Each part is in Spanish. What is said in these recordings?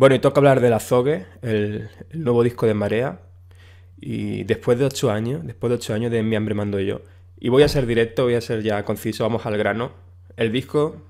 Bueno, y toca hablar del Azogue, el, el nuevo disco de Marea. Y después de ocho años, después de ocho años de Mi hambre mando yo. Y voy a ser directo, voy a ser ya conciso, vamos al grano. El disco,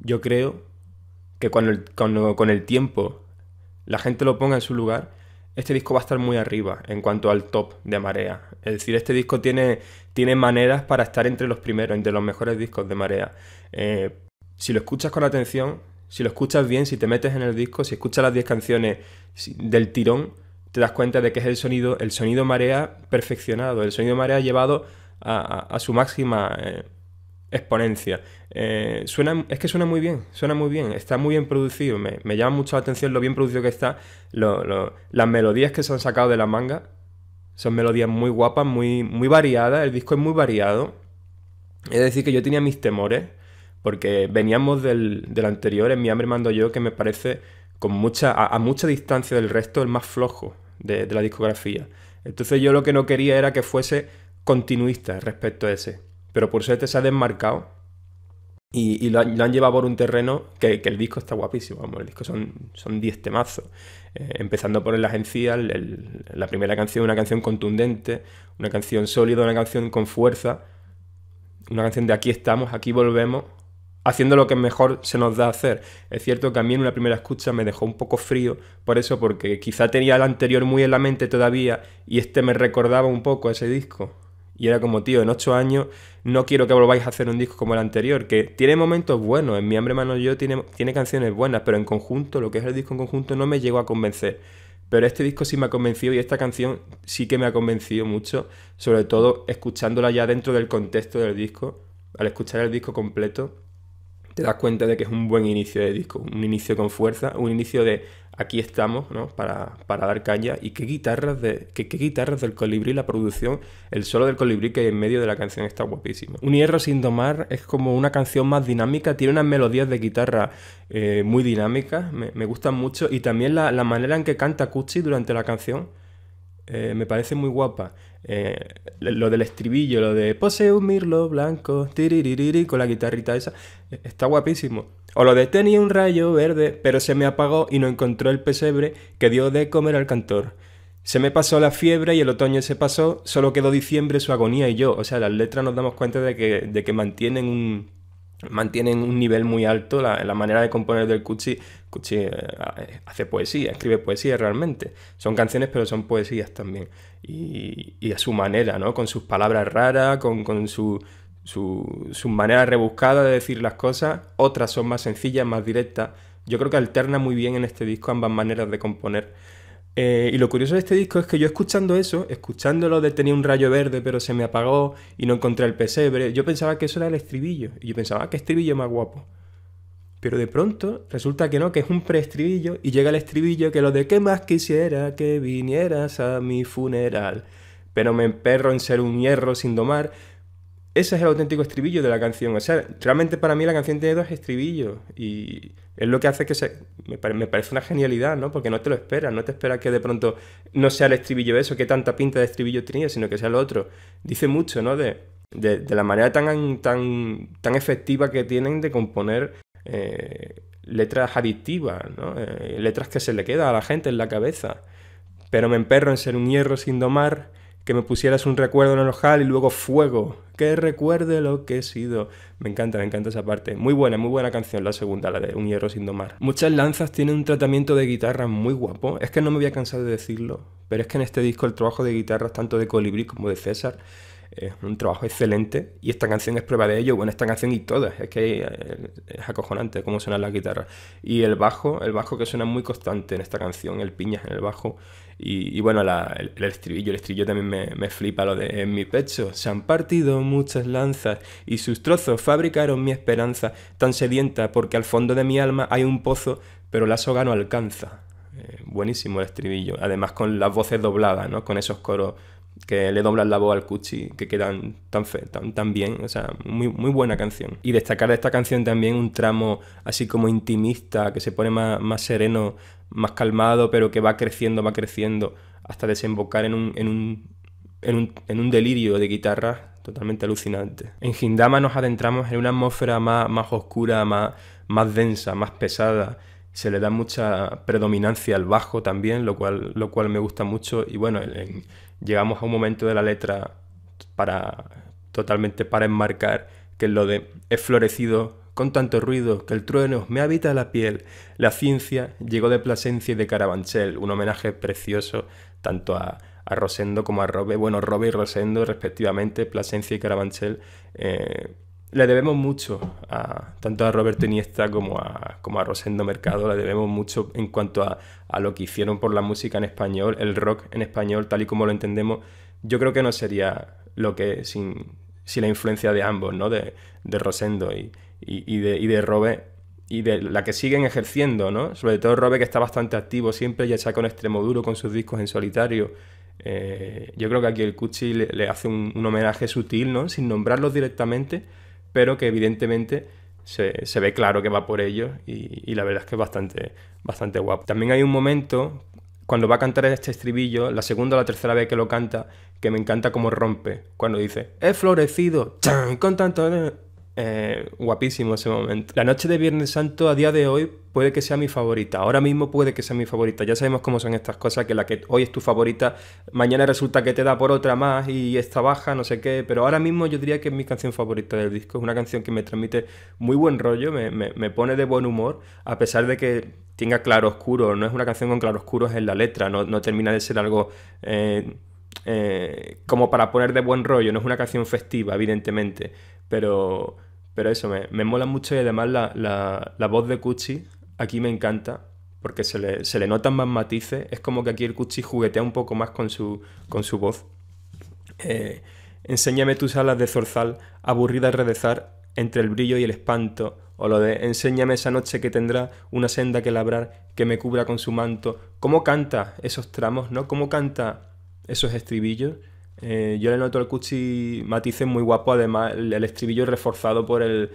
yo creo que cuando, con el tiempo la gente lo ponga en su lugar, este disco va a estar muy arriba en cuanto al top de Marea. Es decir, este disco tiene, tiene maneras para estar entre los primeros, entre los mejores discos de Marea. Eh, si lo escuchas con atención, si lo escuchas bien, si te metes en el disco, si escuchas las 10 canciones del tirón, te das cuenta de que es el sonido, el sonido marea perfeccionado, el sonido marea llevado a, su máxima eh, exponencia. Eh, suena, es que suena muy bien, suena muy bien, está muy bien producido, me, llama mucho la atención lo bien producido que está, las melodías que se han sacado de la manga, son melodías muy guapas, muy, muy variadas, el disco es muy variado. Es decir, que yo tenía mis temores porque veníamos del, anterior, en Mi hambre mando yo, que me parece con mucha, a, mucha distancia del resto el más flojo de, la discografía. Entonces yo lo que no quería era que fuese continuista respecto a ese. Pero por suerte se ha desmarcado y, y lo, han, llevado por un terreno que, el disco está guapísimo. Vamos, el disco son diez temazos. Eh, empezando por el agencia, la primera canción, una canción contundente, una canción sólida, una canción con fuerza, una canción de aquí estamos, aquí volvemos, haciendo lo que mejor se nos da hacer. Es cierto que a mí en una primera escucha me dejó un poco frío, por eso, porque quizá tenía el anterior muy en la mente todavía y este me recordaba un poco a ese disco. Y era como, tío, en ocho años no quiero que volváis a hacer un disco como el anterior, que tiene momentos buenos, en Mi hambre, mano, yo tiene, tiene canciones buenas, pero en conjunto, lo que es el disco en conjunto, no me llegó a convencer. Pero este disco sí me ha convencido y esta canción sí que me ha convencido mucho, sobre todo escuchándola ya dentro del contexto del disco, al escuchar el disco completo, te das cuenta de que es un buen inicio de disco, un inicio con fuerza, un inicio de aquí estamos, ¿no? Para, dar caña y qué guitarras, de, qué, guitarras del colibrí, la producción, el solo del colibrí que en medio de la canción está guapísimo. Un hierro sin domar es como una canción más dinámica, tiene unas melodías de guitarra eh, muy dinámicas, me, gustan mucho y también la, la manera en que canta Cucci durante la canción eh, me parece muy guapa. Eh, lo del estribillo, lo de posee un mirlo blanco, tiriririri, con la guitarrita esa, e, está guapísimo. O lo de tenía un rayo verde, pero se me apagó y no encontró el pesebre que dio de comer al cantor. Se me pasó la fiebre y el otoño se pasó, solo quedó diciembre, su agonía y yo. O sea, las letras nos damos cuenta de de que mantienen un, mantienen un nivel muy alto la, la manera de componer del Cuchi. Cuchi eh, hace poesía, escribe poesía realmente. Son canciones, pero son poesías también. Y, a su manera, ¿no? Con sus palabras raras, con, su, su, su, manera rebuscada de decir las cosas. Otras son más sencillas, más directas. Yo creo que alterna muy bien en este disco ambas maneras de componer. Eh, y lo curioso de este disco es que yo escuchando eso, escuchándolo de tenía un rayo verde pero se me apagó y no encontré el pesebre, yo pensaba que eso era el estribillo. Y yo pensaba, ah, que estribillo más guapo. Pero de pronto resulta que no, que es un preestribillo y llega el estribillo que lo de qué más quisiera que vinieras a mi funeral. Pero me emperro en ser un hierro sin domar ese es el auténtico estribillo de la canción. O sea, realmente para mí la canción tiene dos estribillos y es lo que hace que se... Me, parece una genialidad, ¿no? Porque no te lo esperas, no te esperas que de pronto no sea el estribillo eso, que tanta pinta de estribillo tenía, sino que sea el otro. Dice mucho, ¿no? De, de, la manera tan, tan, tan efectiva que tienen de componer eh, letras adictivas, ¿no? Eh, letras que se le queda a la gente en la cabeza. Pero me emperro en ser un hierro sin domar que me pusieras un recuerdo en el ojal y luego fuego, que recuerde lo que he sido. Me encanta, me encanta esa parte. Muy buena, muy buena canción, la segunda, la de Un hierro sin domar. Muchas lanzas tienen un tratamiento de guitarra muy guapo. Es que no me voy a cansar de decirlo, pero es que en este disco el trabajo de guitarras, tanto de Colibrí como de César, es un trabajo excelente y esta canción es prueba de ello. Bueno, esta canción y todas, es que eh, es acojonante cómo suena la guitarra. Y el bajo, el bajo que suena muy constante en esta canción, el piñas en el bajo. Y, bueno, el, estribillo, el estribillo también me, me, flipa lo de en mi pecho. Se han partido muchas lanzas y sus trozos fabricaron mi esperanza, tan sedienta porque al fondo de mi alma hay un pozo, pero la soga no alcanza. Eh, buenísimo el estribillo, además con las voces dobladas, ¿no? Con esos coros que le doblan la voz al Cuchi, que quedan tan, fe, tan, bien, o sea, muy, muy buena canción. Y destacar de esta canción también un tramo así como intimista, que se pone más, sereno, más calmado, pero que va creciendo, va creciendo, hasta desembocar en un, en un, en un, delirio de guitarra totalmente alucinante. En Hindama nos adentramos en una atmósfera más, más oscura, más, más densa, más pesada, se le da mucha predominancia al bajo también, lo cual, lo cual me gusta mucho. Y bueno, llegamos a un momento de la letra para totalmente para enmarcar que es lo de he florecido con tanto ruido que el trueno me habita la piel. La ciencia llegó de Plasencia y de Carabanchel, un homenaje precioso tanto a, a Rosendo como a Robe, bueno, Robe y Rosendo respectivamente, Plasencia y Carabanchel. Eh, le debemos mucho, a, tanto a Roberto Iniesta como a, Rosendo Mercado, le debemos mucho en cuanto a, lo que hicieron por la música en español, el rock en español, tal y como lo entendemos. Yo creo que no sería lo que sin, sin la influencia de ambos, ¿no? De, Rosendo y, de, y y de la que siguen ejerciendo, Sobre todo Robert, que está bastante activo siempre, ya saca con extremo duro con sus discos en solitario. Eh, yo creo que aquí el Cuchi le, hace un, un homenaje sutil, ¿no? Sin nombrarlos directamente pero que evidentemente se, ve claro que va por ellos y, la verdad es que es bastante, bastante guapo. También hay un momento, cuando va a cantar este estribillo, la segunda o la tercera vez que lo canta, que me encanta cómo rompe, cuando dice, he florecido, chan, con tanto... Eh, guapísimo ese momento. La noche de Viernes Santo a día de hoy puede que sea mi favorita. Ahora mismo puede que sea mi favorita. Ya sabemos cómo son estas cosas, que la que hoy es tu favorita, mañana resulta que te da por otra más y esta baja, no sé qué. Pero ahora mismo yo diría que es mi canción favorita del disco. Es una canción que me transmite muy buen rollo, me, pone de buen humor, a pesar de que tenga oscuro, No es una canción con claroscuros en la letra, no, termina de ser algo... Eh, eh, como para poner de buen rollo, no es una canción festiva, evidentemente, pero pero eso, me, me mola mucho y además la, voz de Cuchi aquí me encanta porque se le, notan más matices. Es como que aquí el Cuchi juguetea un poco más con su, con su voz. Eh, enséñame tus alas de zorzal, aburrida a redezar entre el brillo y el espanto, o lo de enséñame esa noche que tendrá una senda que labrar que me cubra con su manto. ¿Cómo canta esos tramos, no? ¿Cómo canta esos estribillos? Eh, yo le noto al Cuchi matices muy guapo, además el, estribillo estribillo reforzado por el,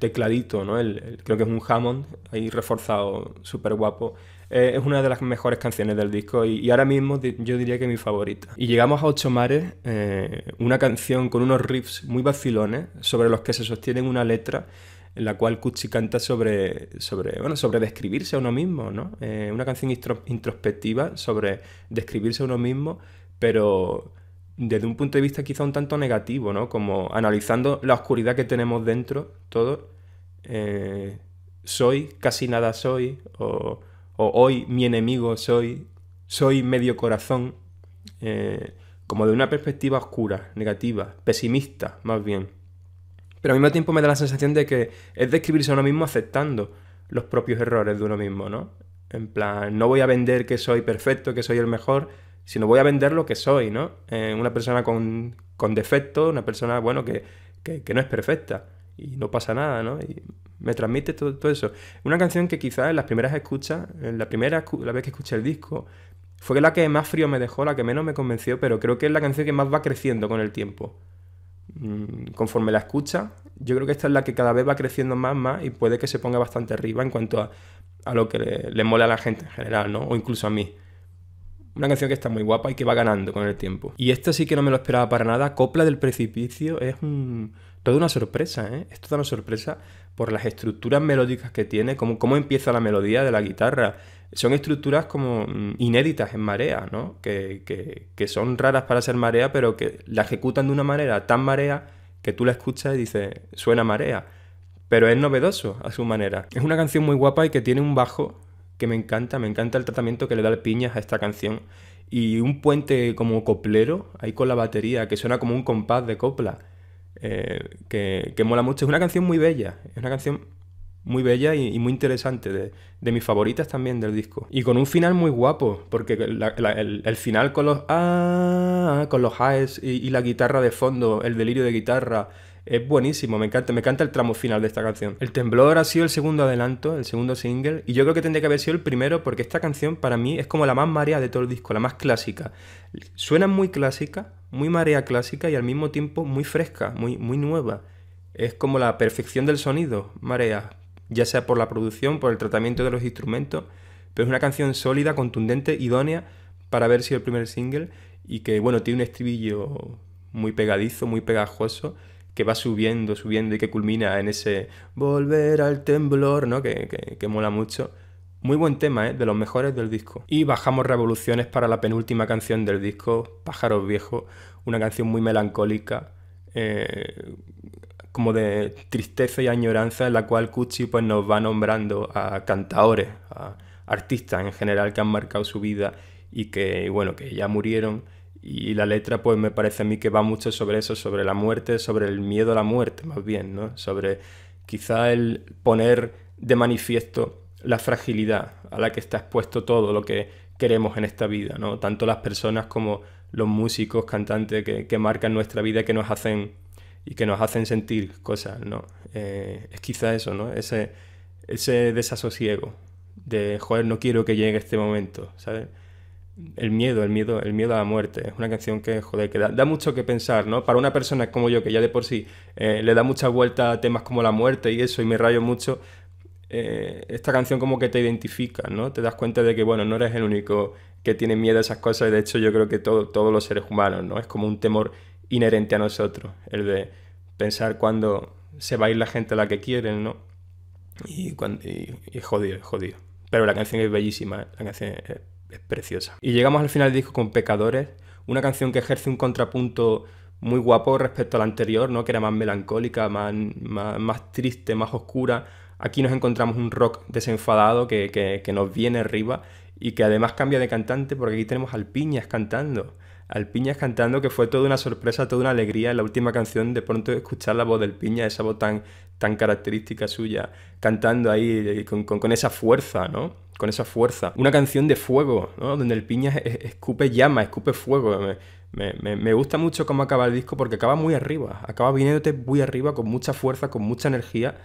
tecladito, ¿no? creo que es un Hammond ahí reforzado, súper guapo. Eh, es una de las mejores canciones del disco y, ahora mismo yo diría que mi favorita. Y llegamos a Ocho Mares, eh, una canción con unos riffs muy vacilones sobre los que se sostiene una letra en la cual Cucci canta sobre, sobre, sobre describirse a uno mismo, ¿no? una canción introspectiva sobre describirse a uno mismo pero desde un punto de vista quizá un tanto negativo, ¿no? Como analizando la oscuridad que tenemos dentro, todo, eh, soy, casi nada soy, o, hoy mi enemigo soy, soy medio corazón, eh, como de una perspectiva oscura, negativa, pesimista, más bien. Pero al mismo tiempo me da la sensación de que es describirse a uno mismo aceptando los propios errores de uno mismo, ¿no? En plan, no voy a vender que soy perfecto, que soy el mejor, si no voy a vender lo que soy, ¿no? Eh, una persona con, defecto, una persona, bueno, que, no es perfecta y no pasa nada, ¿no? Y me transmite todo, eso. Una canción que quizás en las primeras escuchas, en la primera la vez que escuché el disco, fue la que más frío me dejó, la que menos me convenció, pero creo que es la canción que más va creciendo con el tiempo. Mm, conforme la escucha, yo creo que esta es la que cada vez va creciendo más, más y puede que se ponga bastante arriba en cuanto a, a lo que le, le mola a la gente en general, ¿no? O incluso a mí. Una canción que está muy guapa y que va ganando con el tiempo. Y esto sí que no me lo esperaba para nada. Copla del precipicio es toda una sorpresa, ¿eh? Es toda una sorpresa por las estructuras melódicas que tiene, cómo, cómo empieza la melodía de la guitarra. Son estructuras como mm, inéditas en marea, ¿no? Que, que, que son raras para ser marea, pero que la ejecutan de una manera tan marea que tú la escuchas y dices, suena marea pero es novedoso a su manera. Es una canción muy guapa y que tiene un bajo que me encanta, me encanta el tratamiento que le da el Piñas a esta canción. Y un puente como coplero, ahí con la batería, que suena como un compás de copla, eh, que, mola mucho. Es una canción muy bella, es una canción muy bella y, muy interesante, de, mis favoritas también del disco. Y con un final muy guapo, porque el, final con los ah, con los highs y, y la guitarra de fondo, el delirio de guitarra, es buenísimo, me encanta, me encanta el tramo final de esta canción. El Temblor ha sido el segundo adelanto, el segundo single, y yo creo que tendría que haber sido el primero porque esta canción para mí es como la más marea de todo el disco, la más clásica. Suena muy clásica, muy marea clásica y al mismo tiempo muy fresca, muy, muy nueva. Es como la perfección del sonido, marea, ya sea por la producción, por el tratamiento de los instrumentos, pero es una canción sólida, contundente, idónea para haber sido el primer single y que, bueno, tiene un estribillo muy pegadizo, muy pegajoso que va subiendo, subiendo y que culmina en ese volver al temblor, ¿no? Que, mola mucho. Muy buen tema, ¿eh? De los mejores del disco. Y bajamos revoluciones para la penúltima canción del disco, Pájaros Viejos, una canción muy melancólica, eh, como de tristeza y añoranza, en la cual Cuchi pues, nos va nombrando a cantaores, a artistas en general que han marcado su vida y que, bueno, que ya murieron y la letra pues me parece a mí que va mucho sobre eso, sobre la muerte, sobre el miedo a la muerte más bien, ¿no? Sobre quizá el poner de manifiesto la fragilidad a la que está expuesto todo lo que queremos en esta vida, ¿no? Tanto las personas como los músicos, cantantes que, marcan nuestra vida y que nos hacen y que nos hacen sentir cosas, ¿no? Eh, es quizá eso, ¿no? Ese, ese desasosiego de, joder, no quiero que llegue este momento, ¿sabes? el miedo, el miedo, el miedo a la muerte. Es una canción que, joder, que da, mucho que pensar, ¿no? Para una persona como yo, que ya de por sí eh, le da mucha vuelta a temas como la muerte y eso, y me rayo mucho, eh, esta canción como que te identifica, ¿no? Te das cuenta de que, bueno, no eres el único que tiene miedo a esas cosas, y de hecho yo creo que todos los seres humanos, ¿no? Es como un temor inherente a nosotros, el de pensar cuando se va a ir la gente a la que quieren, ¿no? Y, cuando, y, jodido, Pero la canción es bellísima, ¿eh? la canción es preciosa. Y llegamos al final del disco con Pecadores, una canción que ejerce un contrapunto muy guapo respecto a la anterior, ¿no? que era más melancólica, más, triste, más oscura. Aquí nos encontramos un rock desenfadado que, nos viene arriba y que además cambia de cantante porque aquí tenemos al Piñas cantando. Al cantando que fue toda una sorpresa, toda una alegría en la última canción de pronto escuchar la voz del Piña, esa voz tan tan característica suya, cantando ahí eh, con, esa fuerza, ¿no? Con esa fuerza. Una canción de fuego, ¿no? Donde el piña escupe llama, escupe fuego. Me, me, gusta mucho cómo acaba el disco porque acaba muy arriba, acaba viniéndote muy arriba, con mucha fuerza, con mucha energía.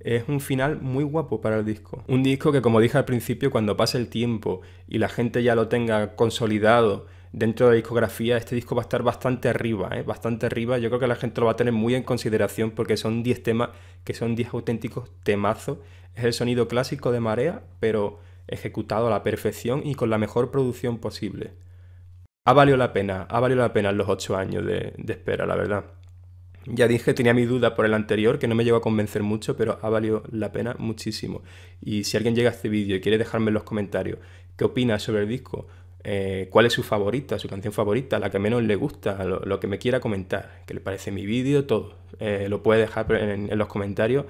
Es un final muy guapo para el disco. Un disco que, como dije al principio, cuando pase el tiempo y la gente ya lo tenga consolidado, dentro de la discografía, este disco va a estar bastante arriba, ¿eh? bastante arriba. Yo creo que la gente lo va a tener muy en consideración porque son 10 temas que son 10 auténticos temazos. Es el sonido clásico de Marea, pero ejecutado a la perfección y con la mejor producción posible. Ha valido la pena, ha valido la pena los 8 años de, de espera, la verdad. Ya dije, tenía mi duda por el anterior, que no me llegó a convencer mucho, pero ha valido la pena muchísimo. Y si alguien llega a este vídeo y quiere dejarme en los comentarios qué opina sobre el disco, eh, cuál es su favorita, su canción favorita, la que menos le gusta, lo, que me quiera comentar, que le parece mi vídeo, todo. Eh, lo puede dejar en, los comentarios.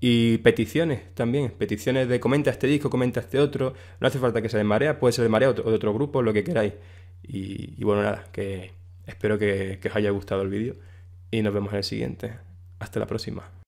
Y peticiones también, peticiones de comenta este disco, comenta este otro, no hace falta que se de puede ser de Marea de otro grupo, lo que queráis. Y, bueno, nada, que espero que os haya gustado el vídeo y nos vemos en el siguiente. Hasta la próxima.